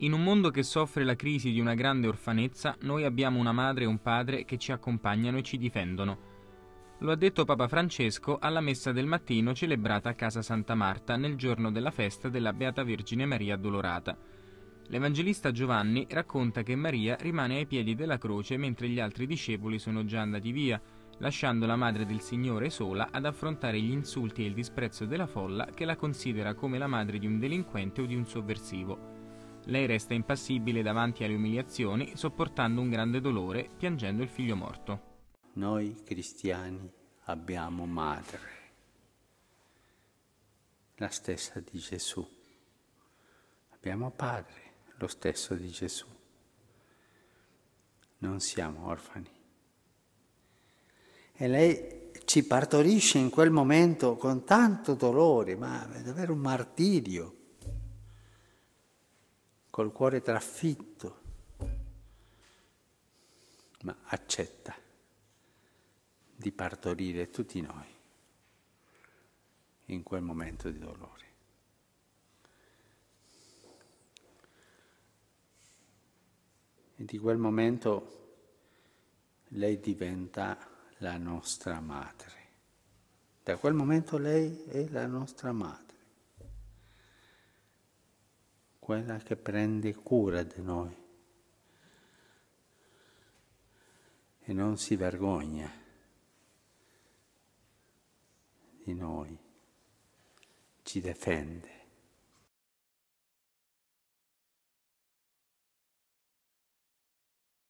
In un mondo che soffre la crisi di una grande orfanezza, noi abbiamo una madre e un padre che ci accompagnano e ci difendono. Lo ha detto Papa Francesco alla messa del mattino celebrata a casa Santa Marta nel giorno della festa della Beata Vergine Maria Addolorata. L'Evangelista Giovanni racconta che Maria rimane ai piedi della croce mentre gli altri discepoli sono già andati via, lasciando la madre del Signore sola ad affrontare gli insulti e il disprezzo della folla che la considera come la madre di un delinquente o di un sovversivo. Lei resta impassibile davanti alle umiliazioni, sopportando un grande dolore, piangendo il figlio morto. Noi cristiani abbiamo madre, la stessa di Gesù. Abbiamo padre, lo stesso di Gesù. Non siamo orfani. E lei ci partorisce in quel momento con tanto dolore, ma è davvero un martirio col cuore trafitto, ma accetta di partorire tutti noi in quel momento di dolore. E di quel momento lei diventa la nostra madre. Da quel momento lei è la nostra madre quella che prende cura di noi e non si vergogna di noi, ci difende.